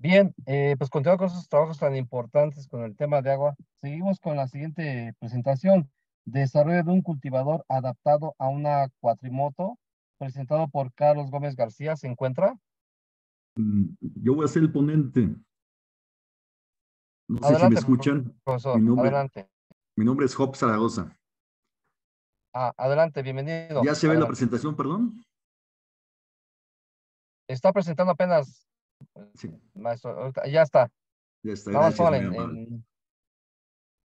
Bien, eh, pues continuando con esos trabajos tan importantes con el tema de agua, seguimos con la siguiente presentación. Desarrollo de un cultivador adaptado a una cuatrimoto, presentado por Carlos Gómez García. ¿Se encuentra? Mm, yo voy a ser el ponente. No sé si me escuchan. mi nombre, adelante. Mi nombre es Job Zaragoza. Ah, adelante, bienvenido. ¿Ya se ve la presentación, perdón? Está presentando apenas Sí. Maestro, ya está. Ya está. Vamos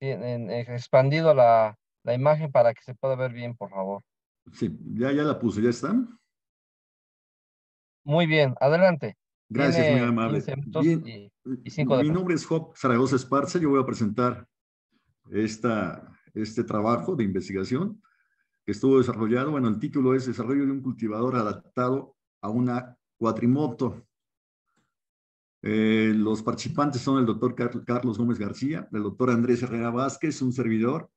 eh, expandido la, la imagen para que se pueda ver bien, por favor. Sí, ya, ya la puse, ya está. Muy bien, adelante. Gracias, muy amable. Eh, mi nombre es Job Zaragoza Esparza. Yo voy a presentar esta, este trabajo de investigación que estuvo desarrollado. Bueno, el título es Desarrollo de un cultivador adaptado a una cuatrimoto. Eh, los participantes son el doctor Carlos Gómez García, el doctor Andrés Herrera Vázquez, un servidor,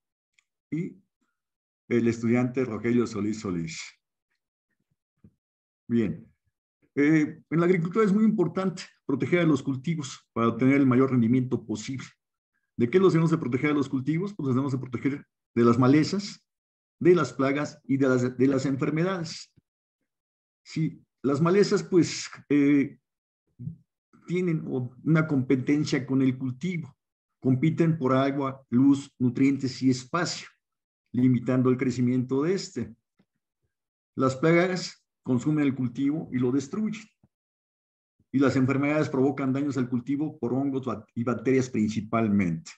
y el estudiante Rogelio Solís Solís. Bien. Eh, en la agricultura es muy importante proteger a los cultivos para obtener el mayor rendimiento posible. ¿De qué los debemos de proteger a los cultivos? Pues los debemos de proteger de las malezas, de las plagas y de las, enfermedades. Sí, las malezas, pues, eh, tienen una competencia con el cultivo. Compiten por agua, luz, nutrientes y espacio, limitando el crecimiento de este. Las plagas consumen el cultivo y lo destruyen. Y las enfermedades provocan daños al cultivo por hongos y bacterias principalmente.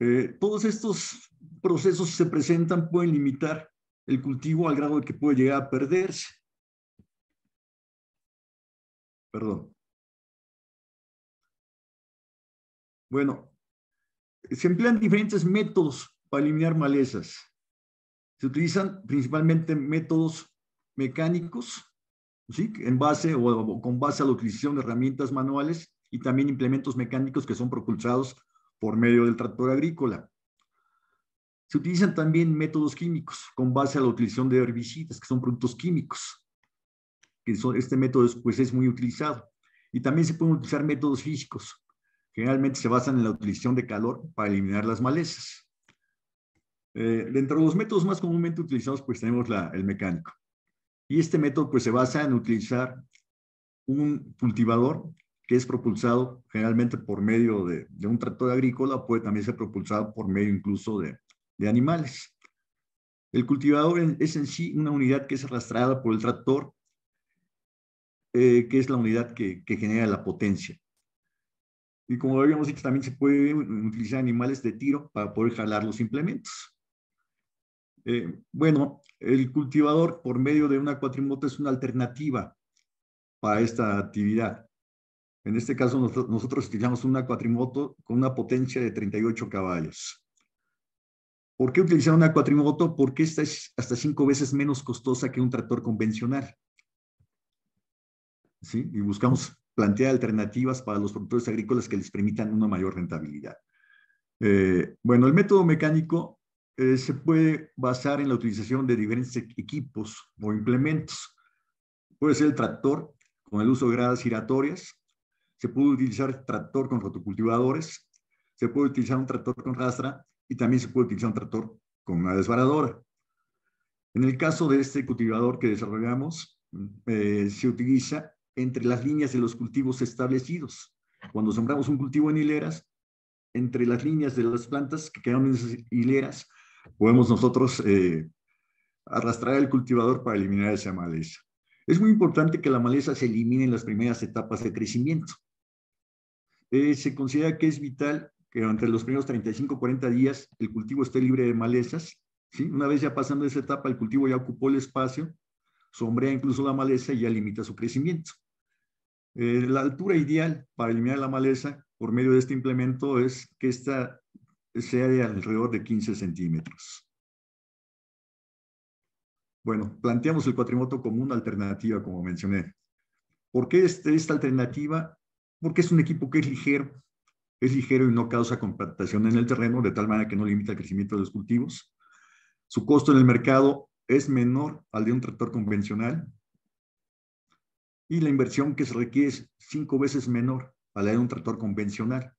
Eh, todos estos procesos se presentan, pueden limitar el cultivo al grado de que puede llegar a perderse Perdón. Bueno, se emplean diferentes métodos para eliminar malezas. Se utilizan principalmente métodos mecánicos, ¿sí? en base o, con base a la utilización de herramientas manuales y también implementos mecánicos que son propulsados por medio del tractor agrícola. Se utilizan también métodos químicos con base a la utilización de herbicidas, que son productos químicos que son, este método pues, es muy utilizado. Y también se pueden utilizar métodos físicos. Generalmente se basan en la utilización de calor para eliminar las malezas. Eh, dentro de los métodos más comúnmente utilizados, pues tenemos el mecánico. Y este método pues, se basa en utilizar un cultivador que es propulsado generalmente por medio de, un tractor agrícola, puede también ser propulsado por medio incluso de, de animales. El cultivador es en sí una unidad que es arrastrada por el tractor eh, que es la unidad que, genera la potencia. Y como habíamos dicho, también se pueden utilizar animales de tiro para poder jalar los implementos. Eh, bueno, el cultivador por medio de una cuatrimoto es una alternativa para esta actividad. En este caso, nosotros, nosotros utilizamos una cuatrimoto con una potencia de 38 caballos. ¿Por qué utilizar una cuatrimoto? Porque esta es hasta cinco veces menos costosa que un tractor convencional. ¿sí? y buscamos plantear alternativas para los productores agrícolas que les permitan una mayor rentabilidad. Eh, bueno, el método mecánico eh, se puede basar en la utilización de diferentes e-, equipos o implementos. Puede ser el tractor con el uso de gradas giratorias, se puede utilizar el tractor con rotocultivadores, se puede utilizar un tractor con rastra y también se puede utilizar un tractor con una desbaradora. En el caso de este cultivador que desarrollamos, eh, se utiliza entre las líneas de los cultivos establecidos. Cuando sembramos un cultivo en hileras, entre las líneas de las plantas que quedan en esas hileras, podemos nosotros eh, arrastrar al cultivador para eliminar esa maleza. Es muy importante que la maleza se elimine en las primeras etapas de crecimiento. Eh, se considera que es vital que entre los primeros 35 40 días el cultivo esté libre de malezas. ¿sí? Una vez ya pasando esa etapa, el cultivo ya ocupó el espacio sombrea incluso la maleza y ya limita su crecimiento. Eh, la altura ideal para eliminar la maleza por medio de este implemento es que esta sea de alrededor de 15 centímetros. Bueno, planteamos el cuatrimoto como una alternativa, como mencioné. ¿Por qué este, esta alternativa? Porque es un equipo que es ligero, es ligero y no causa compactación en el terreno, de tal manera que no limita el crecimiento de los cultivos. Su costo en el mercado es menor al de un tractor convencional y la inversión que se requiere es cinco veces menor a la de un tractor convencional.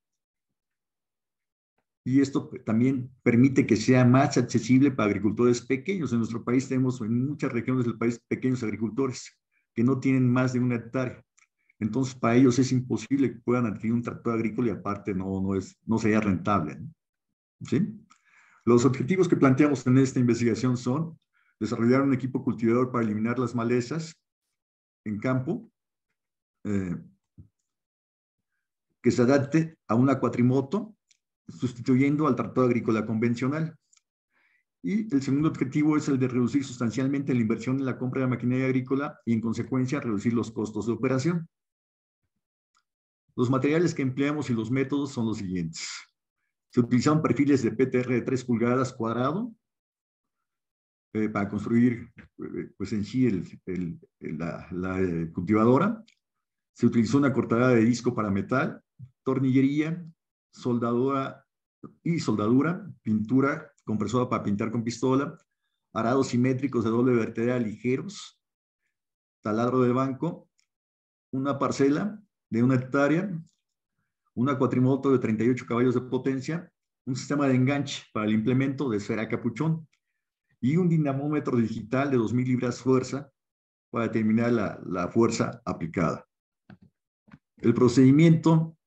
Y esto también permite que sea más accesible para agricultores pequeños. En nuestro país tenemos en muchas regiones del país pequeños agricultores que no tienen más de un hectárea. Entonces, para ellos es imposible que puedan adquirir un tractor agrícola y aparte no, no, es, no sería rentable. ¿Sí? Los objetivos que planteamos en esta investigación son desarrollar un equipo cultivador para eliminar las malezas en campo, eh, que se adapte a una cuatrimoto, sustituyendo al tratado agrícola convencional. Y el segundo objetivo es el de reducir sustancialmente la inversión en la compra de maquinaria agrícola y, en consecuencia, reducir los costos de operación. Los materiales que empleamos y los métodos son los siguientes. Se utilizan perfiles de PTR de 3 pulgadas cuadrado, eh, para construir eh, pues en sí el, la, eh, cultivadora. Se utilizó una cortada de disco para metal, tornillería, soldadora y soldadura, pintura compresora para pintar con pistola, arados simétricos de doble vertedera ligeros, taladro de banco, una parcela de una hectárea, una cuatrimoto de 38 caballos de potencia, un sistema de enganche para el implemento de esfera capuchón, y un dinamómetro digital de 2.000 libras fuerza para determinar la, fuerza aplicada. El procedimiento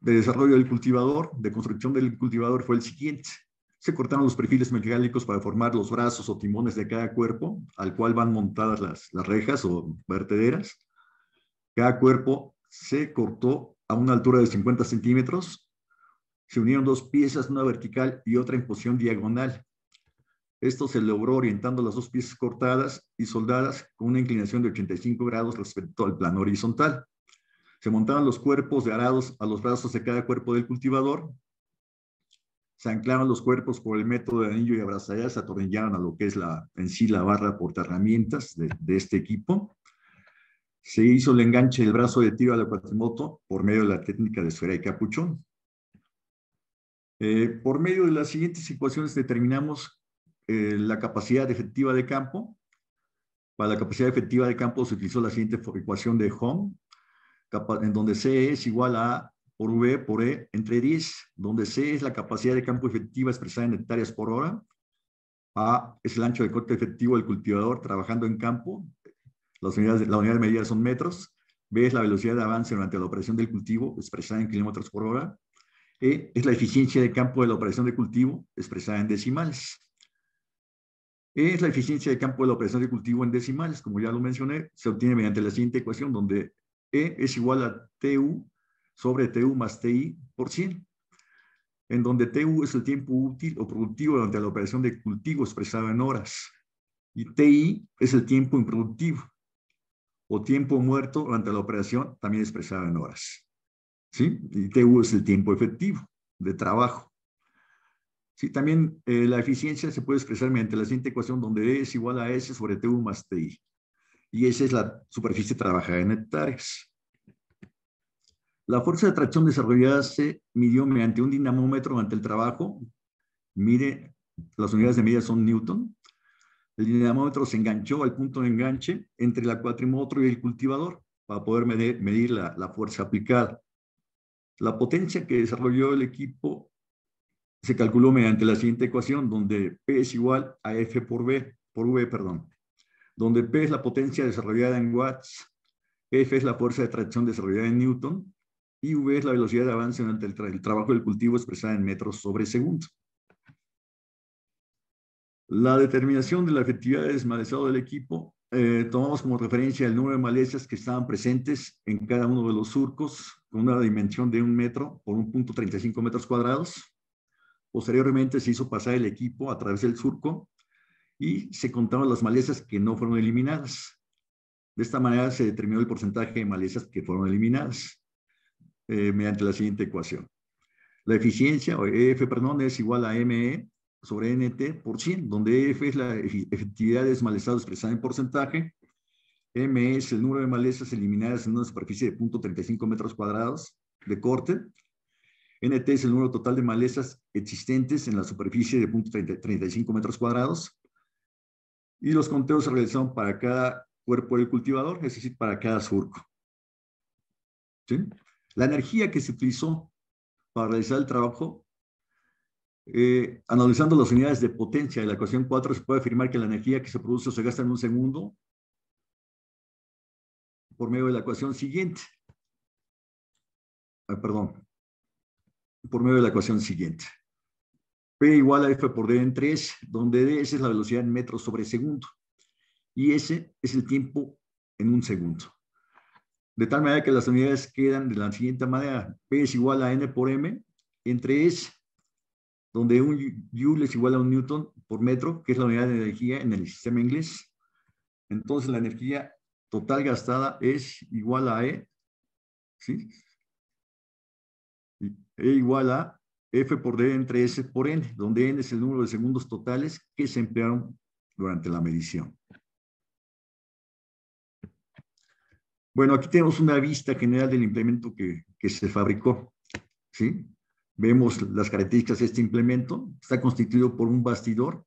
de desarrollo del cultivador, de construcción del cultivador fue el siguiente. Se cortaron los perfiles mecánicos para formar los brazos o timones de cada cuerpo, al cual van montadas las, las rejas o vertederas. Cada cuerpo se cortó a una altura de 50 centímetros. Se unieron dos piezas, una vertical y otra en posición diagonal, esto se logró orientando las dos piezas cortadas y soldadas con una inclinación de 85 grados respecto al plano horizontal. Se montaban los cuerpos de arados a los brazos de cada cuerpo del cultivador. Se anclaron los cuerpos por el método de anillo y abrazadera. se atornillaron a lo que es la, en sí la barra porta de, de este equipo. Se hizo el enganche del brazo de tiro a la cuatrimoto por medio de la técnica de esfera y capuchón. Eh, por medio de las siguientes ecuaciones determinamos eh, la capacidad efectiva de campo. Para la capacidad efectiva de campo se utilizó la siguiente ecuación de Home, en donde C es igual a por V por E entre 10, donde C es la capacidad de campo efectiva expresada en hectáreas por hora. A es el ancho de corte efectivo del cultivador trabajando en campo. Las unidades, la unidad de medida son metros. B es la velocidad de avance durante la operación del cultivo expresada en kilómetros por hora. E es la eficiencia de campo de la operación de cultivo expresada en decimales es la eficiencia de campo de la operación de cultivo en decimales, como ya lo mencioné, se obtiene mediante la siguiente ecuación, donde E es igual a TU sobre TU más TI por 100, en donde TU es el tiempo útil o productivo durante la operación de cultivo expresado en horas, y TI es el tiempo improductivo o tiempo muerto durante la operación, también expresado en horas. ¿Sí? Y TU es el tiempo efectivo de trabajo. Sí, también eh, la eficiencia se puede expresar mediante la siguiente ecuación donde D es igual a S sobre T más TI. Y esa es la superficie trabajada en hectáreas. La fuerza de tracción desarrollada se midió mediante un dinamómetro durante el trabajo. Mire, las unidades de medida son Newton. El dinamómetro se enganchó al punto de enganche entre el cuatrimotor y el cultivador para poder medir, la fuerza aplicada. La potencia que desarrolló el equipo se calculó mediante la siguiente ecuación, donde P es igual a F por V por V, perdón, donde P es la potencia desarrollada en watts, F es la fuerza de tracción desarrollada en Newton, y V es la velocidad de avance durante el, trabajo del cultivo expresada en metros sobre segundo. La determinación de la efectividad de desmalezado del equipo, eh, tomamos como referencia el número de malezas que estaban presentes en cada uno de los surcos, con una dimensión de un metro por 1.35 metros cuadrados. Posteriormente se hizo pasar el equipo a través del surco y se contaron las malezas que no fueron eliminadas. De esta manera se determinó el porcentaje de malezas que fueron eliminadas eh, mediante la siguiente ecuación. La eficiencia, o EF, perdón, es igual a ME sobre NT por 100, donde EF es la efectividad de desmalezado expresada en porcentaje, ME es el número de malezas eliminadas en una superficie de 0.35 metros cuadrados de corte, NT es el número total de malezas existentes en la superficie de 0.35 metros cuadrados. Y los conteos se realizaron para cada cuerpo del cultivador, es decir, para cada surco. La energía que se utilizó para realizar el trabajo, eh, analizando las unidades de potencia de la ecuación 4, se puede afirmar que la energía que se produce se gasta en un segundo por medio de la ecuación siguiente. Ah, perdón, por medio de la ecuación siguiente. P igual a F por D en 3, donde D es la velocidad en metros sobre segundo. Y S es el tiempo en un segundo. De tal manera que las unidades quedan de la siguiente manera. P es igual a N por M entre S, donde un Joule es igual a un Newton por metro, que es la unidad de energía en el sistema inglés. Entonces la energía total gastada es igual a E, ¿sí? E igual a F por D entre S por N, donde N es el número de segundos totales que se emplearon durante la medición. Bueno, aquí tenemos una vista general del implemento que, se fabricó. ¿sí? Vemos las características de este implemento. Está constituido por un bastidor.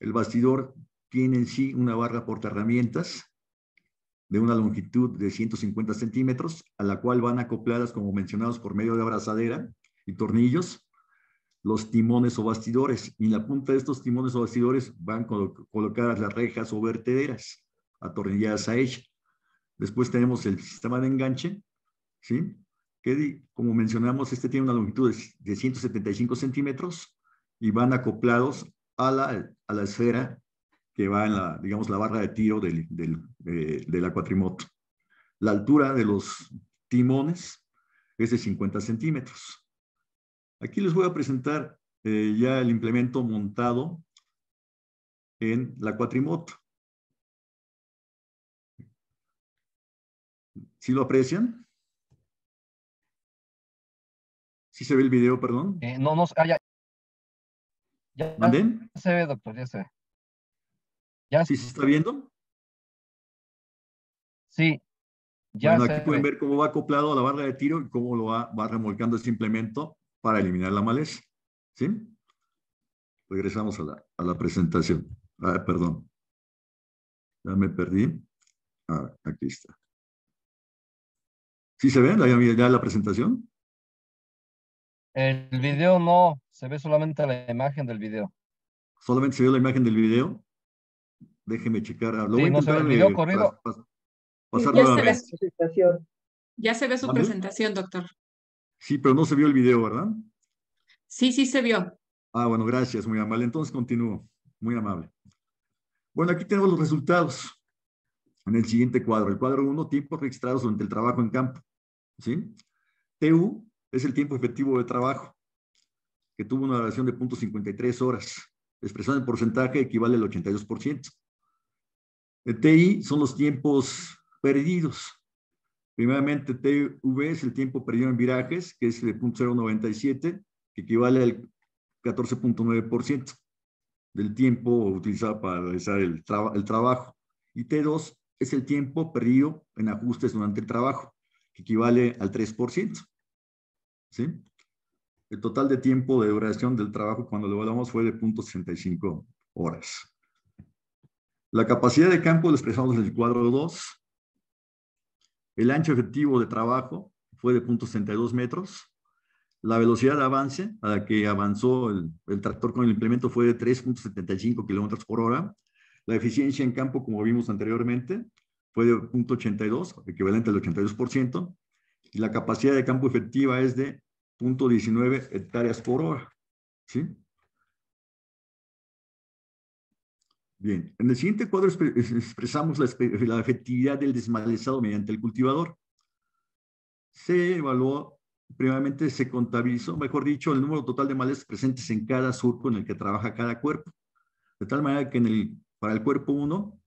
El bastidor tiene en sí una barra por herramientas de una longitud de 150 centímetros, a la cual van acopladas, como mencionados, por medio de abrazadera y tornillos, los timones o bastidores. Y en la punta de estos timones o bastidores van colocadas las rejas o vertederas atornilladas a ella. Después tenemos el sistema de enganche, ¿sí? que como mencionamos, este tiene una longitud de 175 centímetros y van acoplados a la, a la esfera que va en la, digamos, la barra de tiro del, del, eh, de la cuatrimoto. La altura de los timones es de 50 centímetros. Aquí les voy a presentar eh, ya el implemento montado en la cuatrimoto. ¿Sí lo aprecian? ¿Sí se ve el video, perdón? Eh, no, no, ah, ya. ya se ve, doctor, ya se ve. ¿Ya? ¿Sí se está viendo? Sí. bueno, aquí pueden ver cómo va acoplado a la barra de tiro y cómo lo va, remolcando ese implemento para eliminar la maleza. ¿Sí? Regresamos a la, a la presentación. Ah, perdón. Ya me perdí. Ah, aquí está. ¿Sí se ve ya, ya la presentación? El video no, se ve solamente la imagen del video. Solamente se ve la imagen del video. Déjeme checar. Ah, lo voy a no video eh, ya, se ve su presentación. ya se ve su presentación, doctor. Sí, pero no se vio el video, ¿verdad? Sí, sí se vio. Ah, bueno, gracias, muy amable. Entonces continúo, muy amable. Bueno, aquí tenemos los resultados en el siguiente cuadro. El cuadro 1, tiempos registrados durante el trabajo en campo. ¿Sí? TU es el tiempo efectivo de trabajo, que tuvo una duración de 0.53 horas. Expresado en porcentaje equivale al 82%. E TI son los tiempos perdidos. Primeramente, TV es el tiempo perdido en virajes, que es de .097, que equivale al 14.9% del tiempo utilizado para realizar el, trabajo. Y T2 es el tiempo perdido en ajustes durante el trabajo, que equivale al 3%. ¿sí? El total de tiempo de duración del trabajo cuando lo evaluamos fue de 0.65 horas. La capacidad de campo lo expresamos en el cuadro 2. El ancho efectivo de trabajo fue de 0.72 metros. La velocidad de avance a la que avanzó el, el tractor con el implemento fue de 3.75 kilómetros por hora. La eficiencia en campo, como vimos anteriormente, fue de 0.82, equivalente al 82%. Y la capacidad de campo efectiva es de 0.19 hectáreas por hora. ¿sí? Bien, en el siguiente cuadro expresamos la, efectividad del desmalezado mediante el cultivador. Se evaluó primeramente se contabilizó, mejor dicho, el número total de malezas presentes en cada surco en el que trabaja cada cuerpo. De tal manera que el, para el cuerpo 1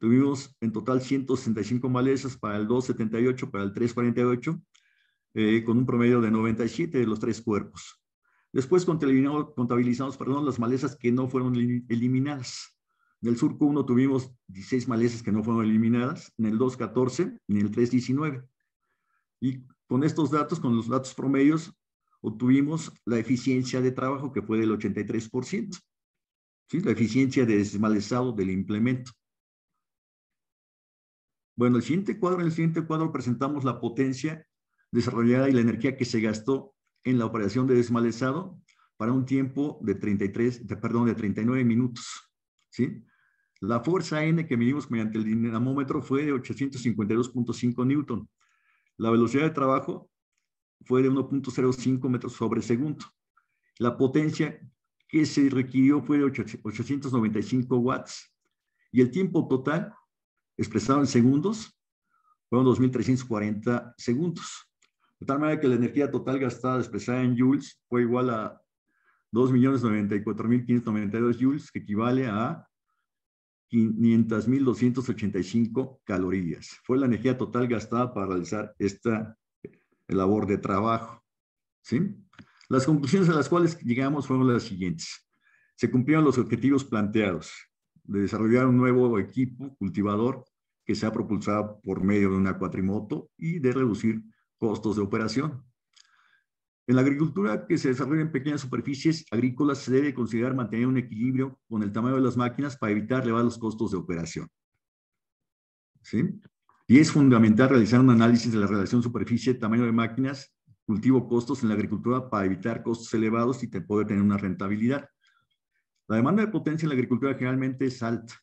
tuvimos en total 165 malezas, para el 2 78, para el 3 48, eh, con un promedio de 97 de los tres cuerpos. Después contabilizamos, contabilizamos perdón, las malezas que no fueron eliminadas. En el surco 1 tuvimos 16 malezas que no fueron eliminadas, en el 2 14 y en el 3 19. Y con estos datos, con los datos promedios, obtuvimos la eficiencia de trabajo que fue del 83%, ¿sí? la eficiencia de desmalezado del implemento. Bueno, el siguiente cuadro, en el siguiente cuadro presentamos la potencia desarrollada y la energía que se gastó en la operación de desmalezado para un tiempo de 33, de, perdón, de 39 minutos, ¿sí? La fuerza N que medimos mediante el dinamómetro fue de 852.5 newton. La velocidad de trabajo fue de 1.05 metros sobre segundo. La potencia que se requirió fue de 895 watts. Y el tiempo total, expresado en segundos, fueron 2.340 segundos. De tal manera que la energía total gastada expresada en joules fue igual a 2.094.592 joules, que equivale a 500.285 calorías. Fue la energía total gastada para realizar esta eh, labor de trabajo. ¿sí? Las conclusiones a las cuales llegamos fueron las siguientes. Se cumplieron los objetivos planteados de desarrollar un nuevo equipo cultivador que sea propulsado por medio de una cuatrimoto y de reducir costos de operación. En la agricultura que se desarrolla en pequeñas superficies agrícolas se debe considerar mantener un equilibrio con el tamaño de las máquinas para evitar elevar los costos de operación. ¿Sí? Y es fundamental realizar un análisis de la relación superficie-tamaño de máquinas, cultivo-costos en la agricultura para evitar costos elevados y poder tener una rentabilidad. La demanda de potencia en la agricultura generalmente es alta.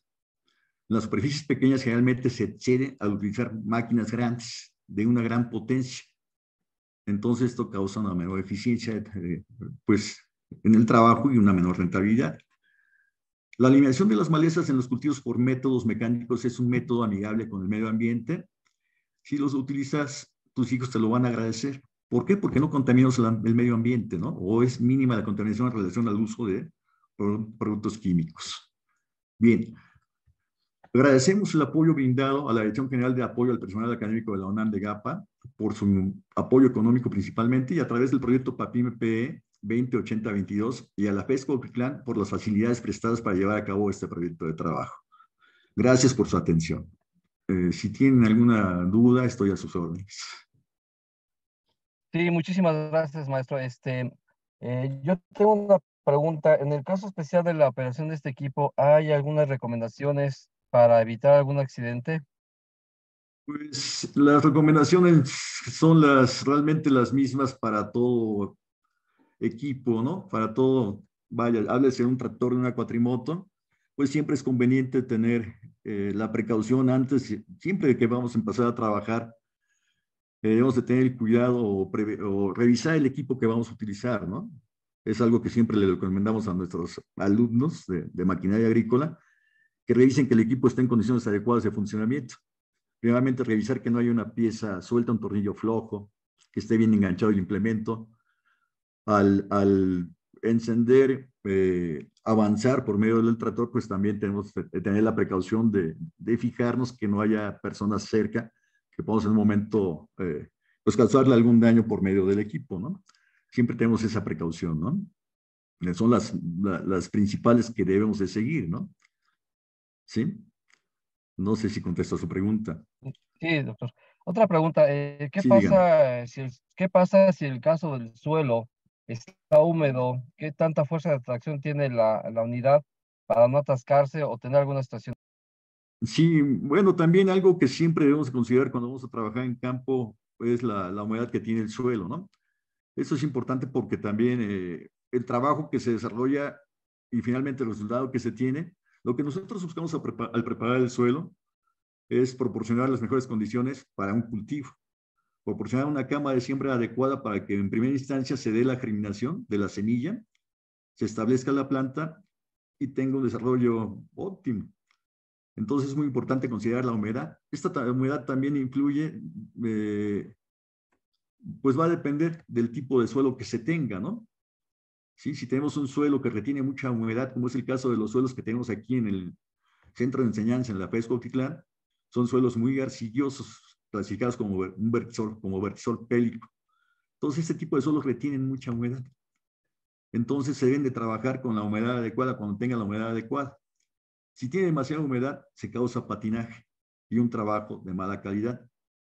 Las superficies pequeñas generalmente se excede al utilizar máquinas grandes de una gran potencia entonces esto causa una menor eficiencia eh, pues, en el trabajo y una menor rentabilidad. La eliminación de las malezas en los cultivos por métodos mecánicos es un método amigable con el medio ambiente. Si los utilizas, tus hijos te lo van a agradecer. ¿Por qué? Porque no contaminas el medio ambiente, ¿no? O es mínima la contaminación en relación al uso de productos químicos. Bien. Agradecemos el apoyo brindado a la Dirección General de Apoyo al Personal Académico de la UNAM de GAPA por su apoyo económico principalmente y a través del proyecto PAPIMPE 208022 y a la FESCO por las facilidades prestadas para llevar a cabo este proyecto de trabajo. Gracias por su atención. Eh, si tienen alguna duda, estoy a sus órdenes. Sí, muchísimas gracias, maestro. Este, eh, yo tengo una pregunta. En el caso especial de la operación de este equipo, ¿hay algunas recomendaciones para evitar algún accidente? Pues las recomendaciones son las realmente las mismas para todo equipo, ¿no? Para todo, vaya, háblese de un tractor, de una cuatrimoto, pues siempre es conveniente tener eh, la precaución antes, siempre que vamos a empezar a trabajar, eh, debemos de tener el cuidado o, revisar el equipo que vamos a utilizar, ¿no? Es algo que siempre le recomendamos a nuestros alumnos de, de maquinaria agrícola, que revisen que el equipo esté en condiciones adecuadas de funcionamiento. Primeramente, revisar que no haya una pieza suelta, un tornillo flojo, que esté bien enganchado el implemento. Al, al encender, eh, avanzar por medio del tractor, pues también tenemos que tener la precaución de, de fijarnos que no haya personas cerca que podamos en un momento eh, pues causarle algún daño por medio del equipo, ¿no? Siempre tenemos esa precaución, ¿no? Eh, son las, las principales que debemos de seguir, ¿no? ¿Sí? No sé si contestó su pregunta. Sí, doctor. Otra pregunta, eh, ¿qué, pasa, si el, caso del suelo está húmedo? ¿Qué tanta fuerza de atracción tiene la, unidad para no atascarse o tener alguna situación? Sí, bueno, también algo que siempre debemos considerar cuando vamos a trabajar en campo es la, humedad que tiene el suelo, ¿no? Eso es importante porque también eh, el trabajo que se desarrolla y finalmente el resultado que se tiene lo que nosotros buscamos al preparar el suelo es proporcionar las mejores condiciones para un cultivo, proporcionar una cama de siembra adecuada para que en primera instancia se dé la germinación de la semilla, se establezca la planta y tenga un desarrollo óptimo. Entonces es muy importante considerar la humedad. Esta humedad también influye, eh, pues va a depender del tipo de suelo que se tenga, ¿no? Si tenemos un suelo que retiene mucha humedad, como es el caso de los suelos que tenemos aquí en el centro de enseñanza en la PESCO Titlán, son suelos muy arcillosos, clasificados como un vertisol, como vertisol pélico. Entonces, este tipo de suelos retienen mucha humedad. Entonces, se deben de trabajar con la humedad adecuada cuando tenga la humedad adecuada. Si tiene demasiada humedad, se causa patinaje y un trabajo de mala calidad.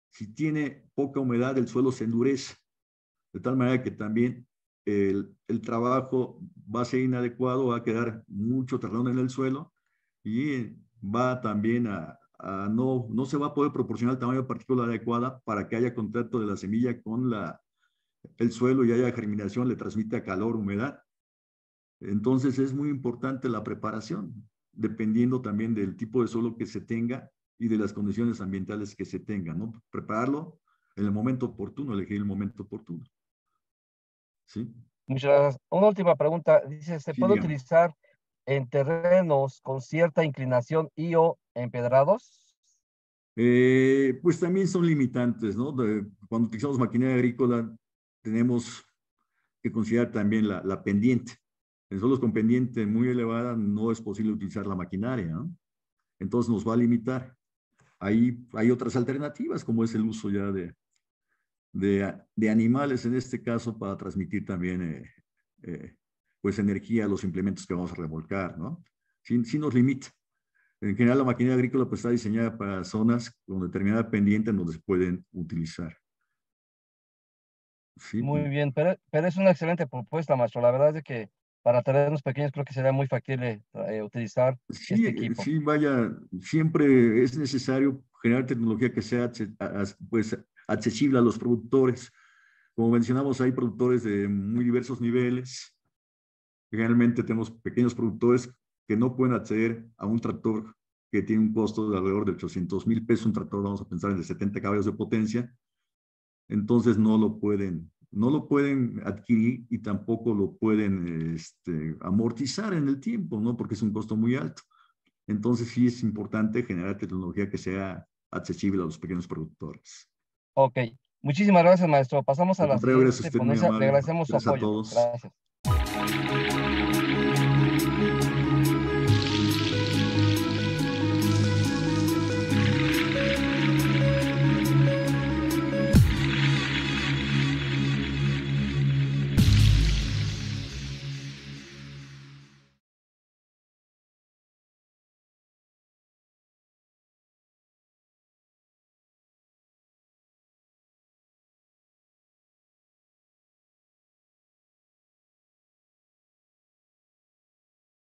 Si tiene poca humedad, el suelo se endurece, de tal manera que también el, trabajo va a ser inadecuado, va a quedar mucho terreno en el suelo y va también a, no, no se va a poder proporcionar el tamaño de partícula adecuada para que haya contacto de la semilla con la, el suelo y haya germinación, le transmite calor, humedad. Entonces es muy importante la preparación, dependiendo también del tipo de suelo que se tenga y de las condiciones ambientales que se tengan, ¿no? Prepararlo en el momento oportuno, elegir el momento oportuno. Sí. Muchas gracias. Una última pregunta. Dice, ¿se puede utilizar en terrenos con cierta inclinación y o empedrados? Eh, pues también son limitantes, ¿no? cuando utilizamos maquinaria agrícola, tenemos que considerar también la, pendiente. En suelos con pendiente muy elevada no es posible utilizar la maquinaria, ¿no? Entonces nos va a limitar. Ahí hay otras alternativas, como es el uso ya de de, animales en este caso para transmitir también eh, eh, pues energía a los implementos que vamos a revolcar, ¿no? sin nos limita. En general, la maquinaria agrícola pues, está diseñada para zonas con determinada pendiente en donde se pueden utilizar. Sí. Muy pues. bien, pero, pero, es una excelente propuesta, maestro. La verdad es que para terrenos pequeños creo que sería muy fácil eh, utilizar este equipo. Sí, vaya, siempre es necesario generar tecnología que sea pues, accesible a los productores. Como mencionamos, hay productores de muy diversos niveles. Generalmente tenemos pequeños productores que no pueden acceder a un tractor que tiene un costo de alrededor de 800 mil pesos, un tractor, vamos a pensar, en de 70 caballos de potencia, entonces no lo pueden, no lo pueden adquirir y tampoco lo pueden este, amortizar en el tiempo, ¿no? Porque es un costo muy alto. Entonces sí es importante generar tecnología que sea accesible a los pequeños productores. Ok, muchísimas gracias, maestro. Pasamos a la preguntas. gracias, Le agradecemos su apoyo. Gracias.